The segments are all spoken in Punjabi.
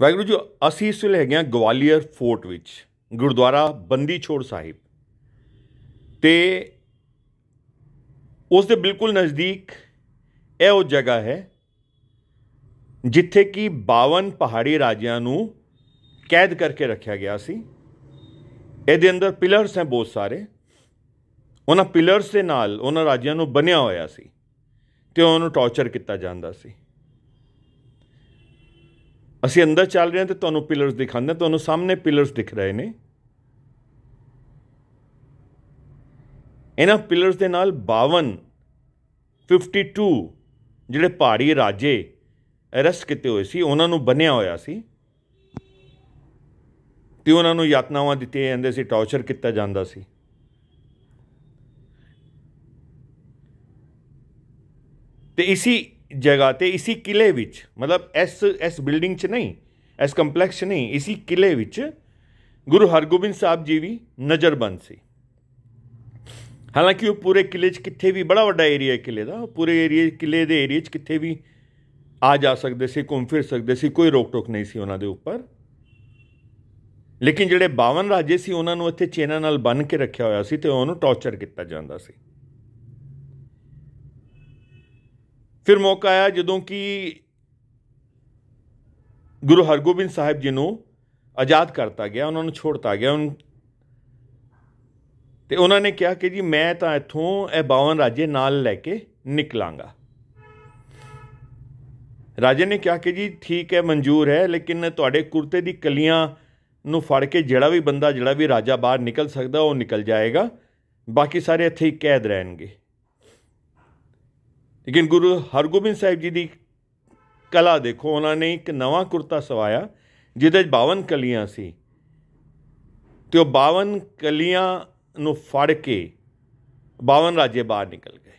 ਵੈਗਰੂ ਜੀ ਅਸੀਂ ਇਸ ਵੇਲੇ ਹੈਗੇ ਆ ਗਵਾਲੀਅਰ ਫੋਰਟ ਵਿੱਚ ਗੁਰਦੁਆਰਾ ਬੰਦੀ ਛੋੜ ਸਾਹਿਬ ਤੇ ਉਸ ਦੇ ਬਿਲਕੁਲ ਨਜ਼ਦੀਕ ਇਹ ਉਹ ਜਗ੍ਹਾ ਹੈ ਜਿੱਥੇ ਕਿ 52 ਪਹਾੜੀ ਰਾਜਿਆਂ ਨੂੰ ਕੈਦ ਕਰਕੇ ਰੱਖਿਆ ਗਿਆ ਸੀ ਇਹਦੇ ਅੰਦਰ ਪਿਲਰਸ ਹੈ ਬਹੁਤ ਸਾਰੇ ਉਹਨਾਂ ਪਿਲਰਸ ਦੇ ਨਾਲ ਉਹਨਾਂ ਰਾਜਿਆਂ ਨੂੰ ਬੰਨਿਆ ਹੋਇਆ ਸੀ ਤੇ ਉਹਨਾਂ ਨੂੰ ਟੌਰਚਰ ਕੀਤਾ ਜਾਂਦਾ ਸੀ ਅਸੀਂ ਅੰਦਰ ਚੱਲ ਰਹੇ ਹਾਂ ਤੇ ਤੁਹਾਨੂੰ ਪਿਲਰਸ ਦਿਖਾਉਂਦੇ ਹਾਂ ਤੁਹਾਨੂੰ ਸਾਹਮਣੇ ਪਿਲਰਸ ਦਿਖ ਰਹੇ ਨੇ ਇਹਨਾਂ ਪਿਲਰਸ ਦੇ ਨਾਲ 52 52 ਜਿਹੜੇ ਪਹਾੜੀ ਰਾਜੇ ਅਰਸ ਕਿਤੇ ਹੋਏ ਸੀ ਉਹਨਾਂ ਨੂੰ ਬਨਿਆ ਹੋਇਆ ਸੀ ਤੇ ਉਹਨਾਂ ਨੂੰ ਯਾਤਨਾਵਾਂ ਦਿੱਤੀਆਂ ਜਾਂਦੇ ਸੀ ਟੌਰਚਰ ਕੀਤਾ ਜਾਂਦਾ ਸੀ ਤੇ ਇਸੀ ਜਗ੍ਹਾ ਤੇ ਇਸੇ ਕਿਲੇ ਵਿੱਚ ਮਤਲਬ ਇਸ ਇਸ ਬਿਲਡਿੰਗ 'ਚ ਨਹੀਂ ਇਸ ਕੰਪਲੈਕਸ 'ਚ ਨਹੀਂ ਇਸੇ ਕਿਲੇ ਵਿੱਚ ਗੁਰੂ ਹਰਗੋਬਿੰਦ ਸਾਹਿਬ ਜੀ ਵੀ ਨਜ਼ਰਬੰਦ ਸੀ ਹਾਲਾਂਕਿ ਉਹ ਪੂਰੇ ਕਿਲੇ 'ਚ ਕਿੱਥੇ ਵੀ ਬੜਾ ਵੱਡਾ ਏਰੀਆ ਹੈ ਕਿਲੇ ਦਾ ਪੂਰੇ ਏਰੀਆ ਕਿਲੇ ਦੇ ਏਰੀਆ 'ਚ ਕਿੱਥੇ ਵੀ ਆ ਜਾ ਸਕਦੇ ਸੀ ਘੁੰਮ ਫਿਰ ਸਕਦੇ ਸੀ ਕੋਈ ਰੋਕ ਟੋਕ ਨਹੀਂ ਸੀ ਉਹਨਾਂ ਦੇ ਉੱਪਰ ਲੇਕਿਨ ਜਿਹੜੇ 52 ਰਾਜੇ ਸੀ ਉਹਨਾਂ ਨੂੰ ਇੱਥੇ ਚੇਨਾਂ ਨਾਲ ਬੰਨ ਕੇ ਰੱਖਿਆ ਹੋਇਆ ਸੀ ਤੇ ਉਹਨੂੰ ਟੌਰਚਰ ਕੀਤਾ ਜਾਂਦਾ ਸੀ ਫਿਰ ਮੌਕਾ ਆਇਆ ਜਦੋਂ ਕਿ ਗੁਰੂ ਹਰਗੋਬਿੰਦ ਸਾਹਿਬ ਜੀ ਨੂੰ ਆਜ਼ਾਦ ਕਰਤਾ ਗਿਆ ਉਹਨਾਂ ਨੂੰ ਛੋੜਤਾ ਗਿਆ ਉਹਨਾਂ ਤੇ ਉਹਨਾਂ ਨੇ ਕਿਹਾ ਕਿ ਜੀ ਮੈਂ ਤਾਂ ਇੱਥੋਂ ਇਹ 52 ਰਾਜੇ ਨਾਲ ਲੈ ਕੇ ਨਿਕਲਾਂਗਾ ਰਾਜੇ ਨੇ ਕਿਹਾ ਕਿ ਜੀ ਠੀਕ ਹੈ ਮਨਜ਼ੂਰ ਹੈ ਲੇਕਿਨ ਤੁਹਾਡੇ ਕੁਰਤੇ ਦੀ ਕਲੀਆਂ ਨੂੰ ਫੜ ਕੇ ਜਿਹੜਾ ਵੀ ਬੰਦਾ ਜਿਹੜਾ ਵੀ ਰਾਜਾ ਬਾਹਰ ਨਿਕਲ ਸਕਦਾ ਉਹ ਨਿਕਲ ਜਾਏਗਾ ਬਾਕੀ ਸਾਰੇ ਇੱਥੇ ਹੀ ਕੈਦ ਰਹਿਣਗੇ ਲੇਕਿਨ ਗੁਰੂ ਹਰਗੋਬਿੰਦ ਸਾਹਿਬ ਜੀ ਦੀ ਕਲਾ ਦੇਖੋ ਉਹਨਾਂ ਨੇ ਇੱਕ ਨਵਾਂ ਕੁਰਤਾ ਸਵਾਇਆ ਜਿਹਦੇ ਵਿੱਚ 52 ਕਲੀਆਂ ਸੀ ਤੇ ਉਹ 52 ਕਲੀਆਂ ਨੂੰ ਫੜ ਕੇ 52 ਰਾਜੇ ਬਾਹਰ ਨਿਕਲ ਗਏ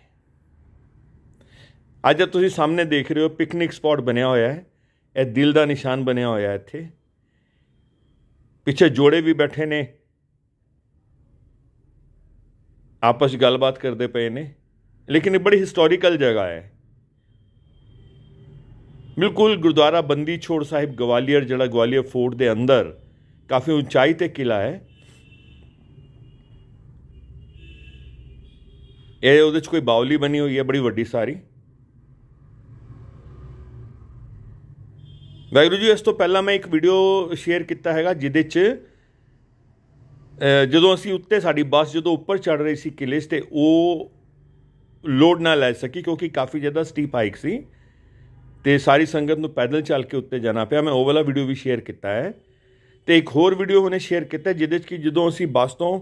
ਅੱਜ ਤੁਸੀਂ ਸਾਹਮਣੇ ਦੇਖ ਰਹੇ ਹੋ ਪਿਕਨਿਕ ਸਪੌਟ ਬਣਿਆ ਹੋਇਆ ਹੈ ਇਹ ਦਿਲ ਦਾ ਨਿਸ਼ਾਨ ਬਣਿਆ ਹੋਇਆ ਹੈ ਇੱਥੇ ਪਿੱਛੇ ਜੋੜੇ ਵੀ ਬੈਠੇ ਨੇ ਆਪਸ ਗੱਲਬਾਤ ਕਰਦੇ ਪਏ ਨੇ ਲੇਕਿਨ ਇਹ ਬੜੀ ਹਿਸਟੋਰੀਕਲ ਜਗ੍ਹਾ ਹੈ ਬਿਲਕੁਲ ਗੁਰਦੁਆਰਾ ਬੰਦੀ ਛੋੜ ਸਾਹਿਬ ਗਵਾਲੀਅਰ ਜਿਹੜਾ ਗਵਾਲੀਅਰ ਫੋਰਟ ਦੇ ਅੰਦਰ ਕਾਫੀ ਉਚਾਈ ਤੇ ਕਿਲਾ ਹੈ ਇਹ ਉਹਦੇ ਚ ਕੋਈ ਬਾਉਲੀ ਬਣੀ ਹੋਈ ਹੈ ਬੜੀ ਵੱਡੀ ਸਾਰੀ ਵੈਗਰੂ ਜੀ ਇਸ ਤੋਂ ਪਹਿਲਾਂ ਮੈਂ ਇੱਕ ਵੀਡੀਓ ਸ਼ੇਅਰ ਕੀਤਾ ਹੈਗਾ ਜਿਹਦੇ ਚ ਜਦੋਂ ਅਸੀਂ ਉੱਤੇ ਸਾਡੀ ਬੱਸ ਜਦੋਂ ਉੱਪਰ ਚੜ ਰਹੀ ਸੀ ਕਿਲੇ 'ਤੇ ਉਹ ਲੋਡ ਨਾ ਲੈ ਸਕੀ ਕਿਉਂਕਿ ਕਾਫੀ ਜ਼ਿਆਦਾ ਸਟੀਪ ਹਾਈਕ ਸੀ ਤੇ ਸਾਰੀ ਸੰਗਤ ਨੂੰ ਪੈਦਲ ਚੱਲ ਕੇ ਉੱਤੇ ਜਾਣਾ ਪਿਆ ਮੈਂ ਉਹ ਵਾਲਾ ਵੀਡੀਓ ਵੀ ਸ਼ੇਅਰ ਕੀਤਾ ਹੈ ਤੇ ਇੱਕ ਹੋਰ ਵੀਡੀਓ ਉਹਨੇ ਸ਼ੇਅਰ ਕੀਤਾ ਜਿਹਦੇ ਵਿੱਚ ਕਿ ਜਦੋਂ ਅਸੀਂ ਬੱਸ ਤੋਂ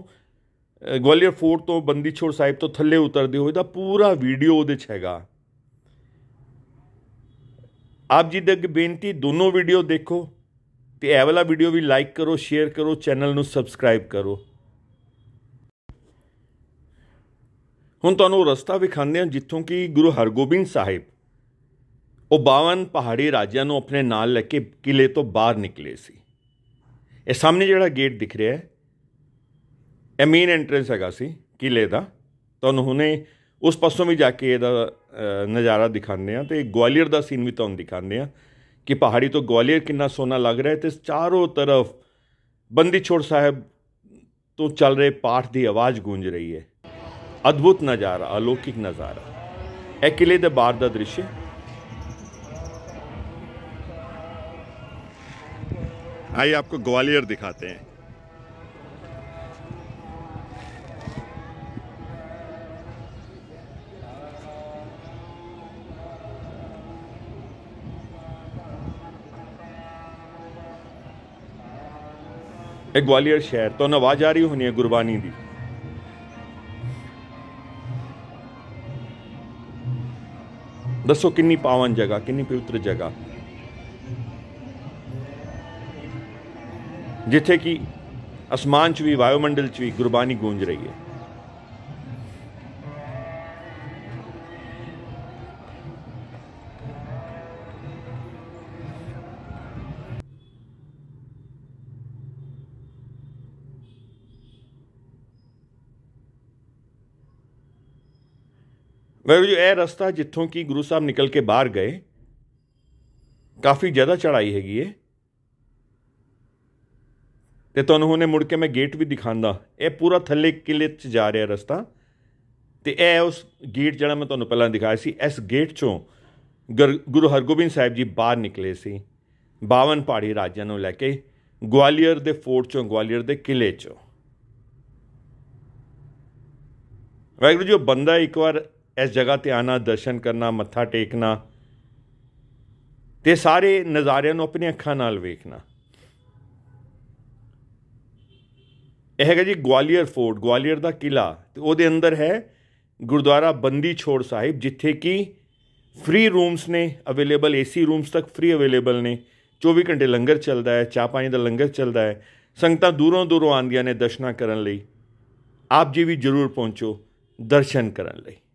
ਗਵਾਲੀਅਰ ਫੋਰਟ ਤੋਂ ਬੰਦੀ ਛੋੜ ਸਾਹਿਬ ਤੋਂ ਥੱਲੇ ਉਤਰਦੇ ਹੋਏ ਦਾ ਪੂਰਾ ਵੀਡੀਓ ਉਹਦੇ 'ਚ ਹੈਗਾ ਆਪ ਜੀ ਦੇ ਬੇਨਤੀ ਦੋਨੋਂ ਵੀਡੀਓ ਦੇਖੋ ਤੇ ਇਹ ਵਾਲਾ ਵੀਡੀਓ ਵੀ ਲਾਈਕ ਕਰੋ ਸ਼ੇਅਰ ਕਰੋ ਚੈਨਲ ਨੂੰ ਸਬਸਕ੍ਰਾਈਬ ਕਰੋ ਹੁਣ ਤੁਹਾਨੂੰ ਰਸਤਾ ਵਿਖਾਉਂਦੇ ਹਾਂ ਜਿੱਥੋਂ ਕਿ ਗੁਰੂ ਹਰਗੋਬਿੰਦ ਸਾਹਿਬ ਉਹ 52 ਪਹਾੜੀ ਰਾਜਿਆਂ ਨੂੰ ਆਪਣੇ ਨਾਲ ਲੈ ਕੇ ਕਿਲੇ ਤੋਂ ਬਾਹਰ ਨਿਕਲੇ ਸੀ ਇਹ ਸਾਹਮਣੇ ਜਿਹੜਾ ਗੇਟ ਦਿਖ ਰਿਹਾ ਹੈ ਇਹ ਮੇਨ ਐਂਟਰੈਂਸ ਹੈਗਾ ਸੀ ਕਿਲੇ ਦਾ ਤੁਹਾਨੂੰ ਹੁਣੇ ਉਸ ਪਾਸੋਂ ਵੀ ਜਾ ਕੇ ਇਹਦਾ ਨਜ਼ਾਰਾ ਦਿਖਾਉਂਦੇ ਆ ਤੇ ਗਵਾਲੀਅਰ ਦਾ ਸੀਨ ਵੀ ਤੁਹਾਨੂੰ ਦਿਖਾਉਂਦੇ ਆ ਕਿ ਪਹਾੜੀ ਤੋਂ ਗਵਾਲੀਅਰ ਕਿੰਨਾ ਸੋਨਾ ਲੱਗ ਰਿਹਾ ਹੈ ਤੇ ਚਾਰੋਂ ਤਰਫ ਬੰਦੀ ਛੋੜ ਸਾਹਿਬ ਤੋਂ ਚੱਲ ਰਹੇ ਪਾਠ ਦੀ ਆਵਾਜ਼ ਗੂੰਜ ਰਹੀ ਹੈ अद्भुत नज़ारा अलौकिक नज़ारा है किले के बाहर का दृश्य आइए आपको ग्वालियर दिखाते हैं ग्वालियर शहर तो नवाज आ रही होनी है गुरबाणी की दसो कि पावन जगह कि पवित्र जगह जिथे कि असमान च भी वायुमंडल च भी गुरबाणी गूंज रही है ਵਾਹਿਗੁਰੂ ਜੀ ਇਹ ਰਸਤਾ ਜਿੱਥੋਂ ਕੀ ਗੁਰੂ ਸਾਹਿਬ ਨਿਕਲ ਕੇ ਬਾਹਰ ਗਏ ਕਾਫੀ ਜ਼ਿਆਦਾ ਚੜਾਈ ਹੈਗੀ ਏ ਤੇ ਤੁਹਾਨੂੰ ਹੁਣੇ ਮੁੜ ਕੇ ਮੈਂ ਗੇਟ ਵੀ ਦਿਖਾਉਂਦਾ ਇਹ ਪੂਰਾ ਥੱਲੇ ਕਿਲੇ 'ਚ ਜਾ ਰਿਹਾ ਰਸਤਾ ਤੇ ਇਹ ਉਸ ਗੇਟ ਜਿਹੜਾ ਮੈਂ ਤੁਹਾਨੂੰ ਪਹਿਲਾਂ ਦਿਖਾਇਆ ਸੀ ਇਸ ਗੇਟ 'ਚੋਂ ਗੁਰੂ ਹਰਗੋਬਿੰਦ ਸਾਹਿਬ ਜੀ ਬਾਹਰ ਨਿਕਲੇ ਸੀ 52 ਪਹਾੜੀ ਰਾਜਿਆਂ ਨੂੰ ਲੈ ਕੇ ਗਵਾਲੀਅਰ ਦੇ ਫੋਰਟ 'ਚੋਂ ਗਵਾਲੀਅਰ ਦੇ ਕਿਲੇ 'ਚੋਂ ਵੈਗਰੂ ਜੋ ਬੰਦਾ ਇੱਕ ਵਾਰ ਇਸ ਜਗ੍ਹਾ ਤੇ ਆਣਾ ਦਰਸ਼ਨ ਕਰਨਾ ਮੱਥਾ ਟੇਕਣਾ ਤੇ ਸਾਰੇ ਨਜ਼ਾਰਿਆਂ ਨੂੰ ਆਪਣੀਆਂ ਅੱਖਾਂ ਨਾਲ ਵੇਖਣਾ ਇਹ ਹੈਗਾ ਜੀ ਗਵਾਲੀਅਰ ਫੋਰਟ ਗਵਾਲੀਅਰ ਦਾ ਕਿਲਾ ਤੇ ਉਹਦੇ ਅੰਦਰ ਹੈ ਗੁਰਦੁਆਰਾ ਬੰਦੀ ਛੋੜ ਸਾਹਿਬ ਜਿੱਥੇ ਕਿ ਫ੍ਰੀ ਰੂਮਸ ਨੇ ਅਵੇਲੇਬਲ ਏਸੀ ਰੂਮਸ ਤੱਕ ਫ੍ਰੀ ਅਵੇਲੇਬਲ ਨੇ 24 ਘੰਟੇ ਲੰਗਰ ਚੱਲਦਾ ਹੈ ਚਾਹ ਪਾਣੀ ਦਾ ਲੰਗਰ ਚੱਲਦਾ ਹੈ ਸੰਗਤਾਂ ਦੂਰੋਂ ਦੂਰੋਂ ਆਂਦੀਆਂ ਨੇ ਦਰਸ਼ਨਾ ਕਰਨ ਲਈ ਆਪ ਜੀ ਵੀ ਜ਼ਰੂਰ ਪਹੁੰਚੋ ਦਰਸ਼ਨ ਕਰਨ ਲਈ